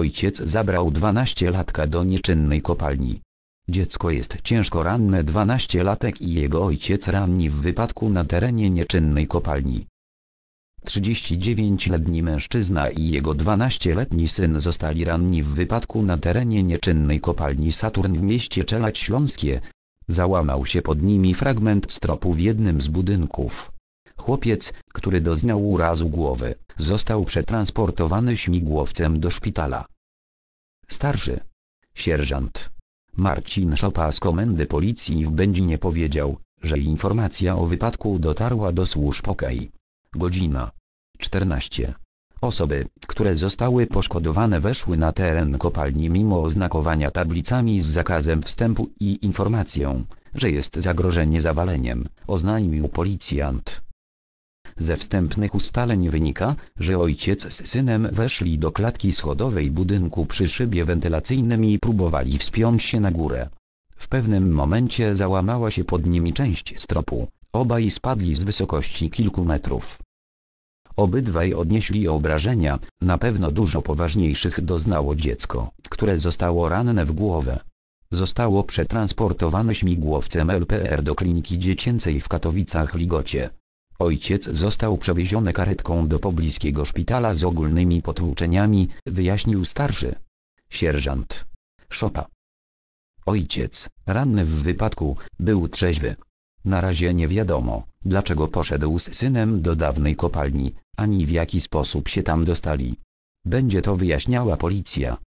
ojciec zabrał 12-latka do nieczynnej kopalni. Dziecko jest ciężko ranne 12-latek i jego ojciec ranni w wypadku na terenie nieczynnej kopalni. 39-letni mężczyzna i jego 12-letni syn zostali ranni w wypadku na terenie nieczynnej kopalni Saturn w mieście Czelać Śląskie. Załamał się pod nimi fragment stropu w jednym z budynków. Chłopiec, który doznał urazu głowy, został przetransportowany śmigłowcem do szpitala. Starszy. Sierżant. Marcin Szopa z komendy policji w Będzinie powiedział, że informacja o wypadku dotarła do służb OK. Godzina 14. Osoby, które zostały poszkodowane weszły na teren kopalni mimo oznakowania tablicami z zakazem wstępu i informacją, że jest zagrożenie zawaleniem, oznajmił policjant. Ze wstępnych ustaleń wynika, że ojciec z synem weszli do klatki schodowej budynku przy szybie wentylacyjnym i próbowali wspiąć się na górę. W pewnym momencie załamała się pod nimi część stropu, obaj spadli z wysokości kilku metrów. Obydwaj odnieśli obrażenia, na pewno dużo poważniejszych doznało dziecko, które zostało ranne w głowę. Zostało przetransportowane śmigłowcem LPR do kliniki dziecięcej w Katowicach-Ligocie. Ojciec został przewieziony karetką do pobliskiego szpitala z ogólnymi potłuczeniami, wyjaśnił starszy. Sierżant. Szopa. Ojciec, ranny w wypadku, był trzeźwy. Na razie nie wiadomo, dlaczego poszedł z synem do dawnej kopalni, ani w jaki sposób się tam dostali. Będzie to wyjaśniała policja.